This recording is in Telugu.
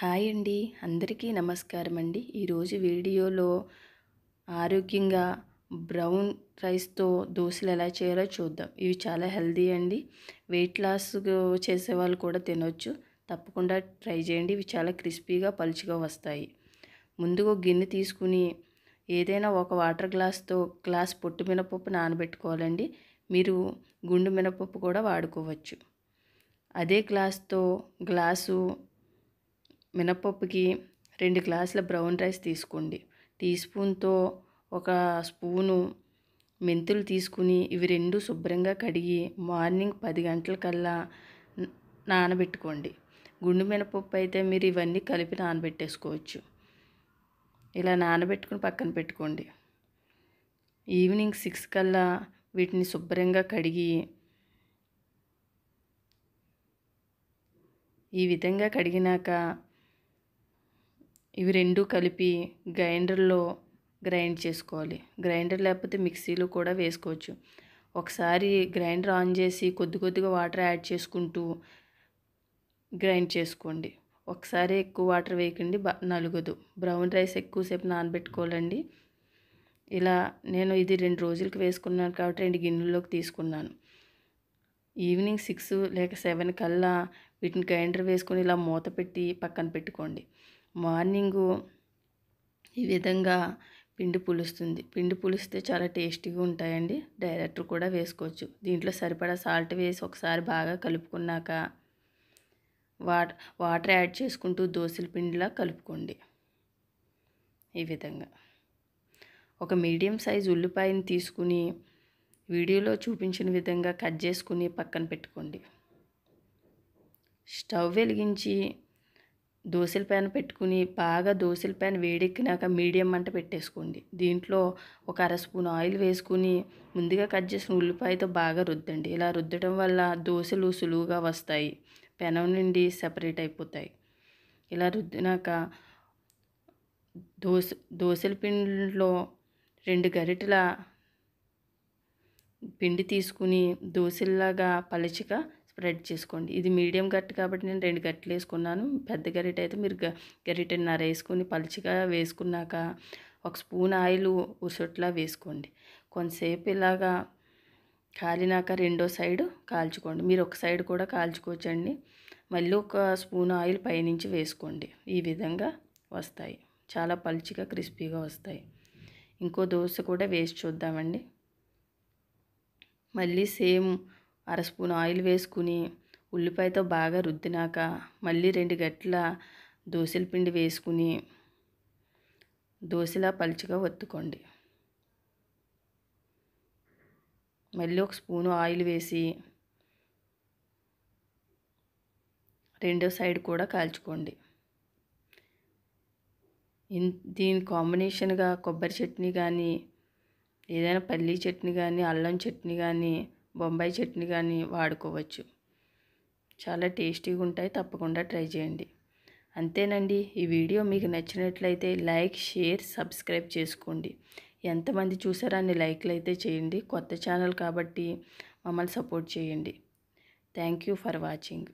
హాయ్ అండి అందరికీ నమస్కారం అండి ఈరోజు వీడియోలో ఆరోగ్యంగా బ్రౌన్ రైస్తో దోశలు ఎలా చేయాలో చూద్దాం ఇవి చాలా హెల్దీ అండి వెయిట్ లాస్ చేసేవాళ్ళు కూడా తినొచ్చు తప్పకుండా ట్రై చేయండి ఇవి చాలా క్రిస్పీగా పలుచగా వస్తాయి ముందుగా గిన్నె తీసుకుని ఏదైనా ఒక వాటర్ గ్లాస్తో గ్లాస్ పొట్టు మినపప్పు నానబెట్టుకోవాలండి మీరు గుండు మినపప్పు కూడా వాడుకోవచ్చు అదే గ్లాస్తో గ్లాసు మినపప్పుకి రెండు గ్లాసుల బ్రౌన్ రైస్ తీసుకోండి టీ స్పూన్తో ఒక స్పూను మెంతులు తీసుకుని ఇవి రెండు శుభ్రంగా కడిగి మార్నింగ్ పది గంటలకల్లా నానబెట్టుకోండి గుండు మినపప్పు అయితే మీరు ఇవన్నీ కలిపి నానబెట్టేసుకోవచ్చు ఇలా నానబెట్టుకుని పక్కన పెట్టుకోండి ఈవినింగ్ సిక్స్ కల్లా వీటిని శుభ్రంగా కడిగి ఈ విధంగా కడిగినాక ఇవి రెండు కలిపి గ్రైండర్లో గ్రైండ్ చేసుకోవాలి గ్రైండర్ లేకపోతే మిక్సీలో కూడా వేసుకోవచ్చు ఒకసారి గ్రైండర్ ఆన్ చేసి కొద్ది కొద్దిగా వాటర్ యాడ్ చేసుకుంటూ గ్రైండ్ చేసుకోండి ఒకసారి ఎక్కువ వాటర్ వేయకండి నలుగదు బ్రౌన్ రైస్ ఎక్కువసేపు నానబెట్టుకోవాలండి ఇలా నేను ఇది రెండు రోజులకి వేసుకున్నాను కాబట్టి రెండు గిన్నెల్లోకి తీసుకున్నాను ఈవినింగ్ సిక్స్ లేక సెవెన్ కల్లా వీటిని గ్రైండర్ వేసుకొని ఇలా మూత పెట్టి పక్కన పెట్టుకోండి మార్నింగు ఈ విధంగా పిండి పులుస్తుంది పిండి పులిస్తే చాలా టేస్టీగా ఉంటాయండి డైరెక్ట్ కూడా వేసుకోవచ్చు దీంట్లో సరిపడా సాల్ట్ వేసి ఒకసారి బాగా కలుపుకున్నాక వాట వాటర్ యాడ్ చేసుకుంటూ దోశల పిండిలా కలుపుకోండి ఈ విధంగా ఒక మీడియం సైజ్ ఉల్లిపాయని తీసుకుని వీడియోలో చూపించిన విధంగా కట్ చేసుకుని పక్కన పెట్టుకోండి స్టవ్ వెలిగించి దోశల ప్యాన్ పెట్టుకుని బాగా దోశల ప్యాన్ వేడెక్కినాక మీడియం మంట పెట్టేసుకోండి దీంట్లో ఒక అర స్పూన్ ఆయిల్ వేసుకుని ముందుగా కట్ చేసిన ఉల్లిపాయతో బాగా రుద్దండి ఇలా రుద్దడం వల్ల దోశలు సులువుగా వస్తాయి పెనం నుండి సపరేట్ అయిపోతాయి ఇలా రుద్దినాక దోశ దోశల పిండిలో రెండు గరిటెల పిండి తీసుకుని దోశల్లాగా పలచిగా స్ప్రెడ్ చేసుకోండి ఇది మీడియం గట్టు కాబట్టి నేను రెండు గట్టలు వేసుకున్నాను పెద్ద గరిట అయితే మీరు గరిటన్నర వేసుకుని పలుచిగా వేసుకున్నాక ఒక స్పూన్ ఆయిల్ ఉసొట్లా వేసుకోండి కొంతసేపు ఇలాగా కాలినాక రెండో సైడ్ కాల్చుకోండి మీరు ఒక సైడ్ కూడా కాల్చుకోవచ్చండి మళ్ళీ ఒక స్పూన్ ఆయిల్ పైనుంచి వేసుకోండి ఈ విధంగా వస్తాయి చాలా పలుచిగా క్రిస్పీగా వస్తాయి ఇంకో దోశ కూడా వేసి చూద్దామండి మళ్ళీ సేమ్ అర స్పూన్ ఆయిల్ వేసుకుని ఉల్లిపాయతో బాగా రుద్దినాక మళ్ళీ రెండు గట్ల దోశల పిండి వేసుకుని దోశలా పలుచగా ఒత్తుకోండి మళ్ళీ ఒక స్పూను ఆయిల్ వేసి రెండో సైడ్ కూడా కాల్చుకోండి దీని కాంబినేషన్గా కొబ్బరి చట్నీ కానీ ఏదైనా పల్లీ చట్నీ కానీ అల్లం చట్నీ కానీ బొంబాయి చట్నీ కానీ వాడుకోవచ్చు చాలా టేస్టీగా ఉంటాయి తప్పకుండా ట్రై చేయండి అంతేనండి ఈ వీడియో మీకు నచ్చినట్లయితే లైక్ షేర్ సబ్స్క్రైబ్ చేసుకోండి ఎంతమంది చూసారో అన్ని లైక్లు అయితే చేయండి కొత్త ఛానల్ కాబట్టి మమ్మల్ని సపోర్ట్ చేయండి థ్యాంక్ యూ ఫర్ వాచింగ్